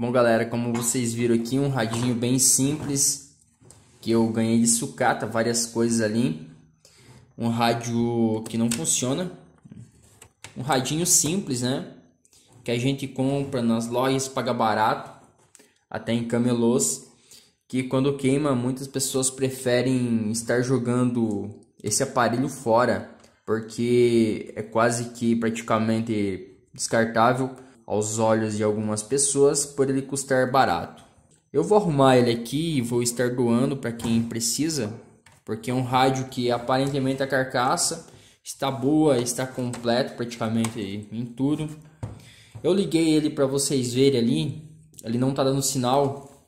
Bom, galera, como vocês viram aqui, um radinho bem simples que eu ganhei de sucata, várias coisas ali. Um rádio que não funciona. Um radinho simples, né? Que a gente compra nas lojas, paga barato, até em camelôs. Que quando queima, muitas pessoas preferem estar jogando esse aparelho fora, porque é quase que praticamente descartável aos olhos de algumas pessoas por ele custar barato. Eu vou arrumar ele aqui e vou estar doando para quem precisa, porque é um rádio que aparentemente a carcaça está boa, está completo praticamente em tudo. Eu liguei ele para vocês verem ali, ele não está dando sinal.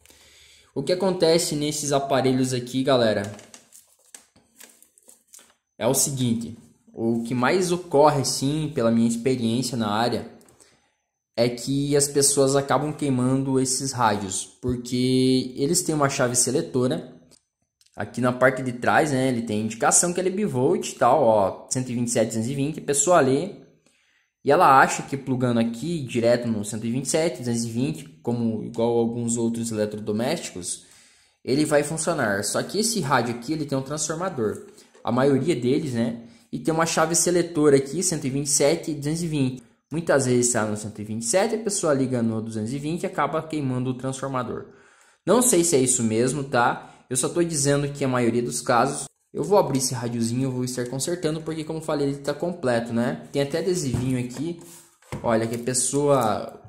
O que acontece nesses aparelhos aqui, galera? É o seguinte, o que mais ocorre sim, pela minha experiência na área, é que as pessoas acabam queimando esses rádios, porque eles têm uma chave seletora. Aqui na parte de trás, né, ele tem indicação que ele é bivolt e tal, ó, 127, 220, a pessoa lê e ela acha que plugando aqui direto no 127, 220, como igual alguns outros eletrodomésticos, ele vai funcionar. Só que esse rádio aqui, ele tem um transformador, a maioria deles, né, e tem uma chave seletora aqui, 127 e 220. Muitas vezes está no 127, a pessoa liga no 220 e acaba queimando o transformador. Não sei se é isso mesmo, tá? Eu só estou dizendo que a maioria dos casos. Eu vou abrir esse radiozinho, eu vou estar consertando, porque como falei, ele está completo, né? Tem até adesivinho aqui. Olha, que a pessoa,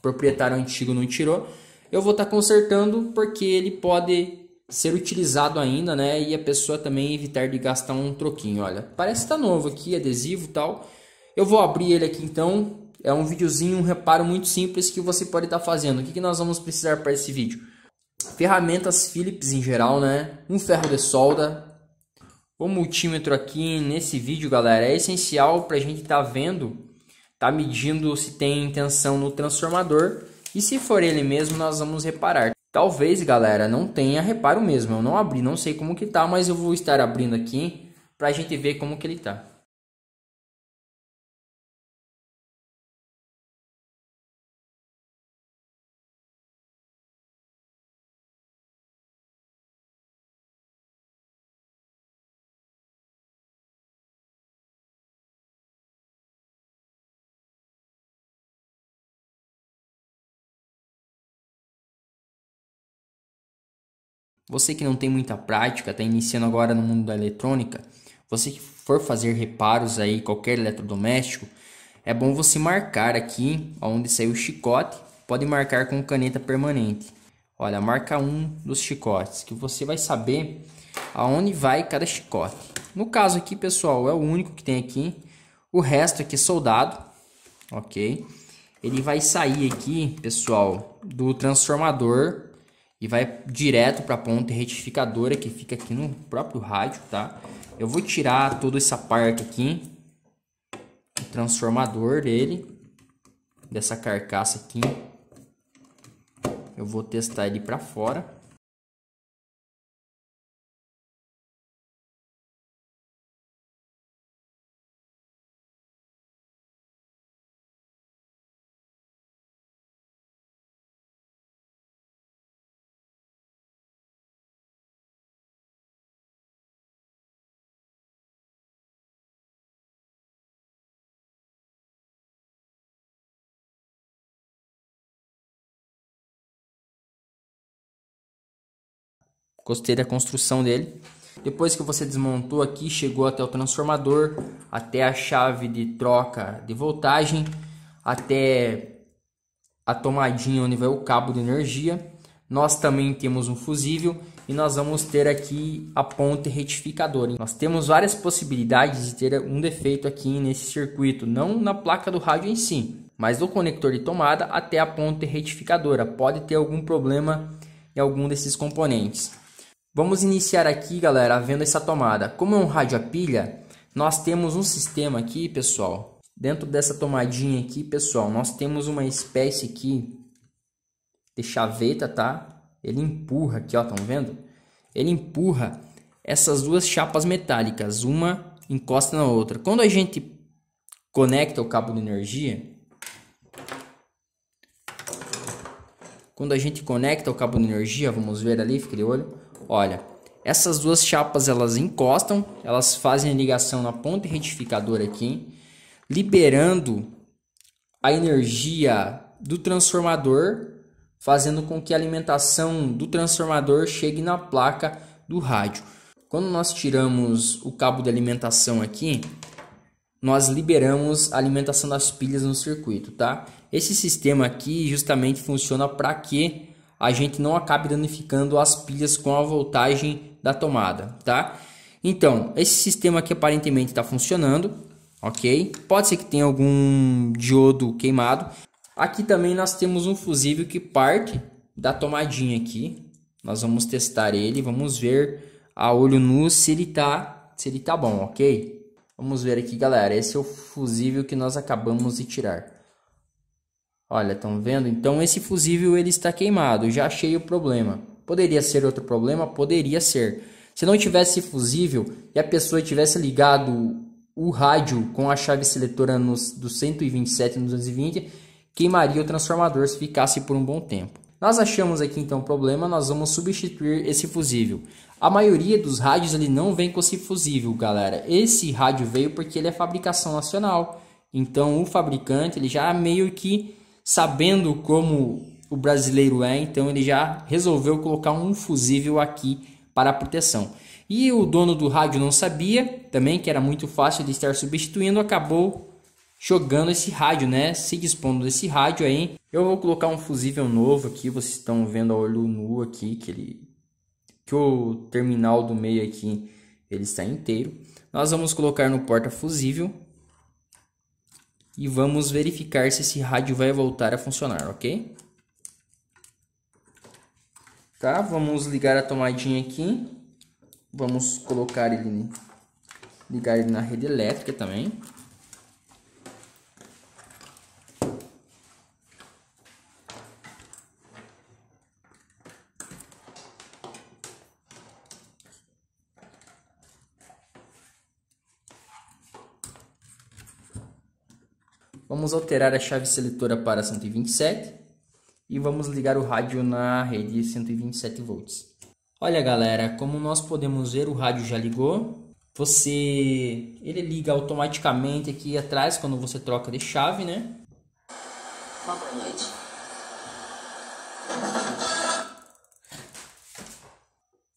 proprietário antigo não tirou. Eu vou estar tá consertando porque ele pode ser utilizado ainda, né? E a pessoa também evitar de gastar um troquinho. Olha, parece que tá novo aqui, adesivo e tal. Eu vou abrir ele aqui então. É um videozinho, um reparo muito simples que você pode estar tá fazendo. O que, que nós vamos precisar para esse vídeo? Ferramentas Philips em geral, né? Um ferro de solda. O multímetro aqui nesse vídeo, galera, é essencial para a gente estar tá vendo, tá medindo se tem tensão no transformador. E se for ele mesmo, nós vamos reparar. Talvez, galera, não tenha reparo mesmo. Eu não abri, não sei como que tá, mas eu vou estar abrindo aqui para a gente ver como que ele tá. Você que não tem muita prática, está iniciando agora no mundo da eletrônica, você que for fazer reparos aí, qualquer eletrodoméstico, é bom você marcar aqui onde saiu o chicote, pode marcar com caneta permanente. Olha, marca um dos chicotes, que você vai saber aonde vai cada chicote. No caso aqui, pessoal, é o único que tem aqui. O resto aqui é soldado, ok? Ele vai sair aqui, pessoal, do transformador e vai direto para a ponta retificadora que fica aqui no próprio rádio, tá? Eu vou tirar toda essa parte aqui, o transformador dele, dessa carcaça aqui. Eu vou testar ele para fora. Gostei da construção dele. Depois que você desmontou aqui, chegou até o transformador, até a chave de troca de voltagem, até a tomadinha onde vai o cabo de energia. Nós também temos um fusível e nós vamos ter aqui a ponte retificadora. Nós temos várias possibilidades de ter um defeito aqui nesse circuito, não na placa do rádio em si, mas do conector de tomada até a ponte retificadora. Pode ter algum problema em algum desses componentes. Vamos iniciar aqui, galera, vendo essa tomada. Como é um rádio a pilha, nós temos um sistema aqui, pessoal. Dentro dessa tomadinha aqui, pessoal, nós temos uma espécie aqui de chaveta, tá? Ele empurra aqui, ó, estão vendo? Ele empurra essas duas chapas metálicas, uma encosta na outra. Quando a gente conecta o cabo de energia, quando a gente conecta o cabo de energia, vamos ver ali, fica de olho, Olha, essas duas chapas elas encostam, elas fazem a ligação na ponta retificadora aqui, liberando a energia do transformador, fazendo com que a alimentação do transformador chegue na placa do rádio. Quando nós tiramos o cabo de alimentação aqui, nós liberamos a alimentação das pilhas no circuito, tá? Esse sistema aqui justamente funciona para que a gente não acabe danificando as pilhas com a voltagem da tomada, tá? Então, esse sistema aqui aparentemente está funcionando, ok? Pode ser que tenha algum diodo queimado. Aqui também nós temos um fusível que parte da tomadinha aqui. Nós vamos testar ele, vamos ver a olho nu se ele tá, se ele tá bom, ok? Vamos ver aqui, galera. Esse é o fusível que nós acabamos de tirar. Olha, estão vendo? Então esse fusível ele está queimado, já achei o problema. Poderia ser outro problema? Poderia ser. Se não tivesse fusível e a pessoa tivesse ligado o rádio com a chave seletora nos, do 127 e 220, queimaria o transformador se ficasse por um bom tempo. Nós achamos aqui então o problema, nós vamos substituir esse fusível. A maioria dos rádios ele não vem com esse fusível, galera. Esse rádio veio porque ele é fabricação nacional. Então o fabricante ele já meio que sabendo como o brasileiro é, então ele já resolveu colocar um fusível aqui para a proteção. E o dono do rádio não sabia também que era muito fácil de estar substituindo, acabou jogando esse rádio, né? Se dispondo desse rádio aí. Eu vou colocar um fusível novo aqui, vocês estão vendo a olho nu aqui que ele que o terminal do meio aqui ele está inteiro. Nós vamos colocar no porta fusível e vamos verificar se esse rádio vai voltar a funcionar, ok? Tá, vamos ligar a tomadinha aqui. Vamos colocar ele, ligar ele na rede elétrica também. Vamos alterar a chave seletora para 127 e vamos ligar o rádio na rede 127 volts. Olha galera, como nós podemos ver, o rádio já ligou. Você, ele liga automaticamente aqui atrás quando você troca de chave, né? Boa noite.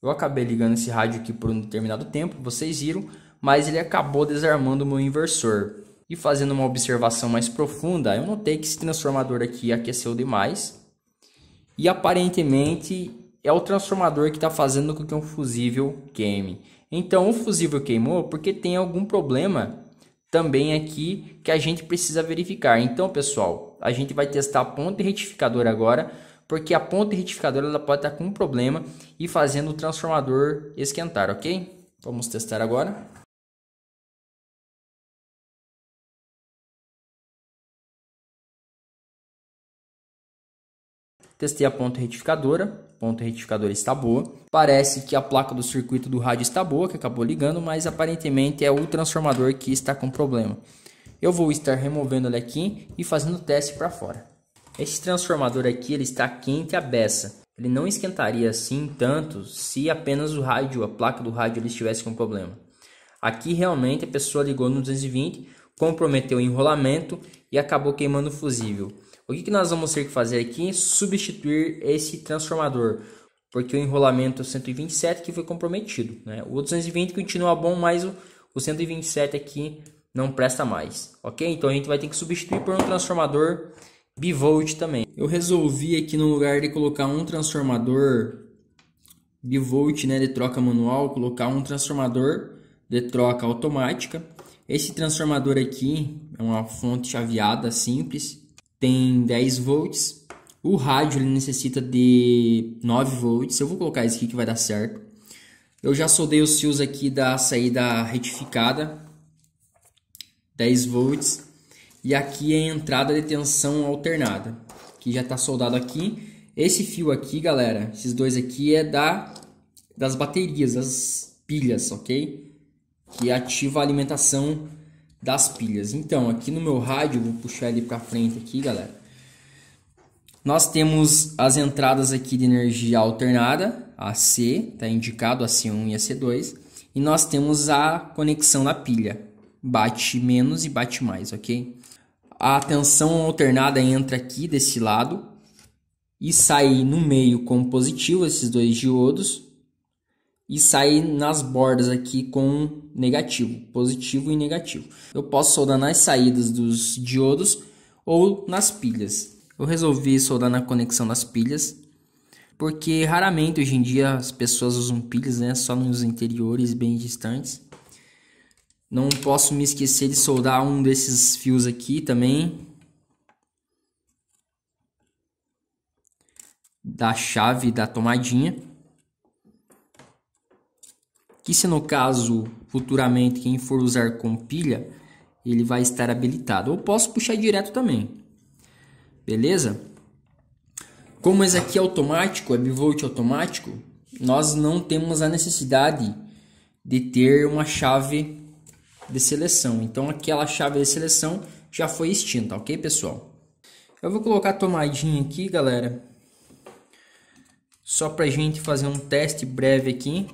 Eu acabei ligando esse rádio aqui por um determinado tempo, vocês viram, mas ele acabou desarmando o meu inversor. E fazendo uma observação mais profunda, eu notei que esse transformador aqui aqueceu demais. E aparentemente é o transformador que está fazendo com que um fusível queime. Então o fusível queimou porque tem algum problema também aqui que a gente precisa verificar. Então pessoal, a gente vai testar a ponta retificadora agora, porque a ponta retificadora ela pode estar tá com um problema e fazendo o transformador esquentar, ok? Vamos testar agora. Testei a ponta retificadora, a ponta retificadora está boa. Parece que a placa do circuito do rádio está boa, que acabou ligando, mas aparentemente é o transformador que está com problema. Eu vou estar removendo ele aqui e fazendo o teste para fora. Este transformador aqui ele está quente a beça. Ele não esquentaria assim tanto se apenas o rádio, a placa do rádio ele estivesse com problema. Aqui realmente a pessoa ligou no 220, comprometeu o enrolamento e acabou queimando o fusível. O que, que nós vamos ter que fazer aqui? Substituir esse transformador, porque o enrolamento 127 que foi comprometido. Né? O 220 continua bom, mas o, o 127 aqui não presta mais, ok? Então a gente vai ter que substituir por um transformador bivolt também. Eu resolvi aqui no lugar de colocar um transformador bivolt né, de troca manual, colocar um transformador de troca automática. Esse transformador aqui é uma fonte chaveada simples, tem 10 volts. O rádio ele necessita de 9 volts. Eu vou colocar isso aqui que vai dar certo. Eu já soldei os fios aqui da saída retificada. 10 volts. E aqui é a entrada de tensão alternada. Que já está soldado aqui. Esse fio aqui, galera, esses dois aqui é da das baterias, das pilhas, ok? Que ativa a alimentação das pilhas. Então, aqui no meu rádio, vou puxar ele para frente aqui, galera. Nós temos as entradas aqui de energia alternada, AC, está indicado AC1 e AC2, e nós temos a conexão na pilha, bate menos e bate mais, ok? A tensão alternada entra aqui desse lado e sai no meio como positivo esses dois diodos e sair nas bordas aqui com negativo, positivo e negativo. Eu posso soldar nas saídas dos diodos ou nas pilhas. Eu resolvi soldar na conexão das pilhas, porque raramente hoje em dia as pessoas usam pilhas, né? Só nos interiores bem distantes. Não posso me esquecer de soldar um desses fios aqui também. Da chave da tomadinha que se no caso futuramente quem for usar com pilha, ele vai estar habilitado. Ou posso puxar direto também. Beleza? Como esse aqui é automático, é bivolt automático, nós não temos a necessidade de ter uma chave de seleção. Então aquela chave de seleção já foi extinta, ok pessoal? Eu vou colocar a tomadinha aqui, galera. Só para gente fazer um teste breve aqui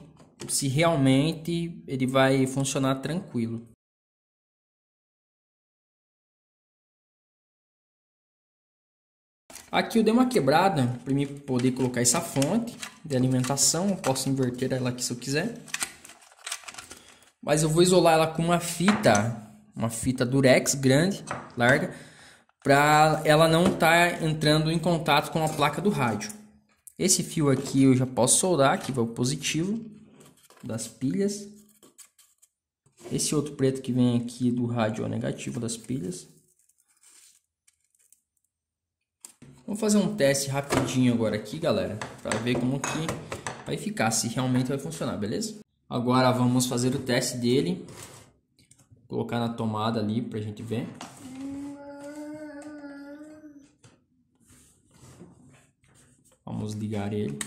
se realmente ele vai funcionar tranquilo. Aqui eu dei uma quebrada para mim poder colocar essa fonte de alimentação. Eu posso inverter ela aqui se eu quiser. Mas eu vou isolar ela com uma fita, uma fita durex grande, larga, para ela não estar tá entrando em contato com a placa do rádio. Esse fio aqui eu já posso soldar, aqui vai o positivo das pilhas. Esse outro preto que vem aqui do rádio negativo das pilhas. Vamos fazer um teste rapidinho agora aqui, galera, para ver como que vai ficar, se realmente vai funcionar, beleza? Agora vamos fazer o teste dele. Vou colocar na tomada ali a gente ver. Vamos ligar ele.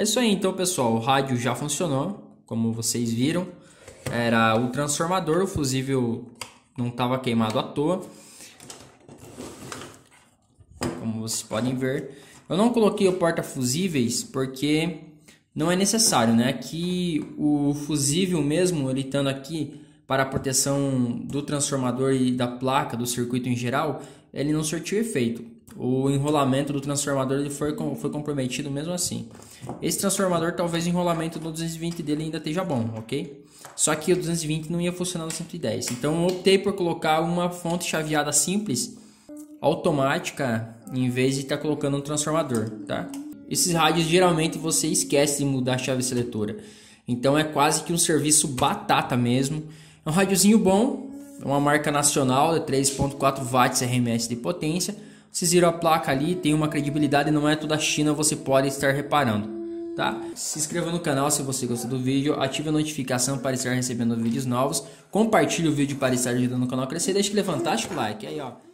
É isso aí, então, pessoal. O rádio já funcionou, como vocês viram. Era o transformador, o fusível não estava queimado à toa. Como vocês podem ver. Eu não coloquei o porta-fusíveis porque não é necessário, né? Aqui o fusível mesmo, ele estando aqui para a proteção do transformador e da placa, do circuito em geral, ele não sortiu efeito o enrolamento do transformador ele foi, foi comprometido mesmo assim. Esse transformador, talvez o enrolamento do 220 dele ainda esteja bom, ok? Só que o 220 não ia funcionar no 110. Então eu optei por colocar uma fonte chaveada simples, automática, em vez de estar tá colocando um transformador, tá? Esses rádios geralmente você esquece de mudar a chave seletora. Então é quase que um serviço batata mesmo. É um rádiozinho bom, é uma marca nacional, é 3.4 watts RMS de potência se zerou a placa ali, tem uma credibilidade, não é toda a China, você pode estar reparando. Tá? Se inscreva no canal se você gostou do vídeo, ative a notificação para estar recebendo vídeos novos, compartilhe o vídeo para estar ajudando o canal a crescer, deixe aquele fantástico like aí, ó.